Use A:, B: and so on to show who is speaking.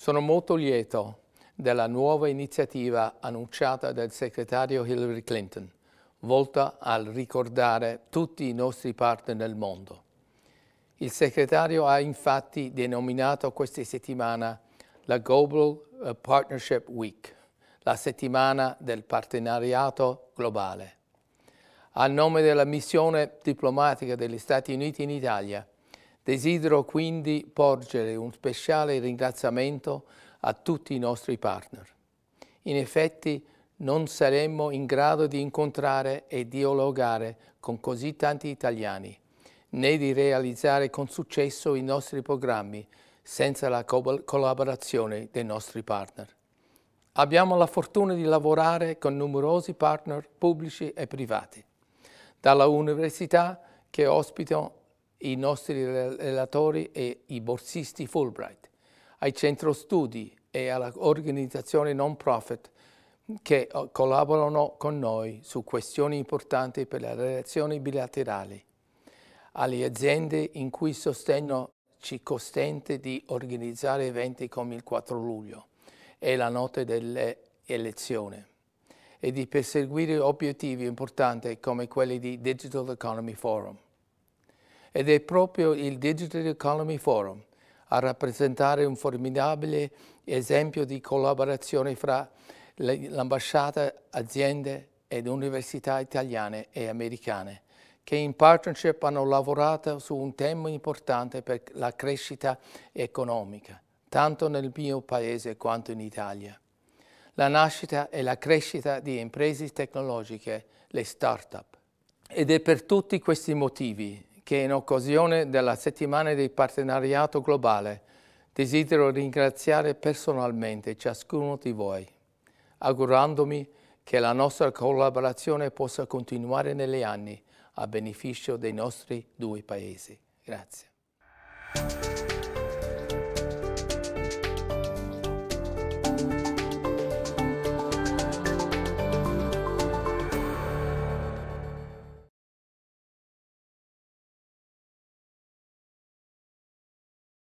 A: Sono molto lieto della nuova iniziativa annunciata dal segretario Hillary Clinton, volta a ricordare tutti i nostri partner nel mondo. Il segretario ha infatti denominato questa settimana la Global eh, Partnership Week, la settimana del partenariato globale. A nome della missione diplomatica degli Stati Uniti in Italia, Desidero quindi porgere un speciale ringraziamento a tutti i nostri partner. In effetti non saremmo in grado di incontrare e dialogare con così tanti italiani, né di realizzare con successo i nostri programmi senza la co collaborazione dei nostri partner. Abbiamo la fortuna di lavorare con numerosi partner pubblici e privati, dalla università che ospita i nostri relatori e i borsisti Fulbright, ai centro studi e alle organizzazioni non profit che oh, collaborano con noi su questioni importanti per le relazioni bilaterali, alle aziende in cui sostegno ci consente di organizzare eventi come il 4 luglio e la notte delle elezioni e di perseguire obiettivi importanti come quelli di Digital Economy Forum ed è proprio il Digital Economy Forum a rappresentare un formidabile esempio di collaborazione fra l'ambasciata, aziende ed università italiane e americane che in partnership hanno lavorato su un tema importante per la crescita economica, tanto nel mio paese quanto in Italia. La nascita e la crescita di imprese tecnologiche, le start-up. Ed è per tutti questi motivi che in occasione della settimana di partenariato globale desidero ringraziare personalmente ciascuno di voi, augurandomi che la nostra collaborazione possa continuare negli anni a beneficio dei nostri due paesi. Grazie.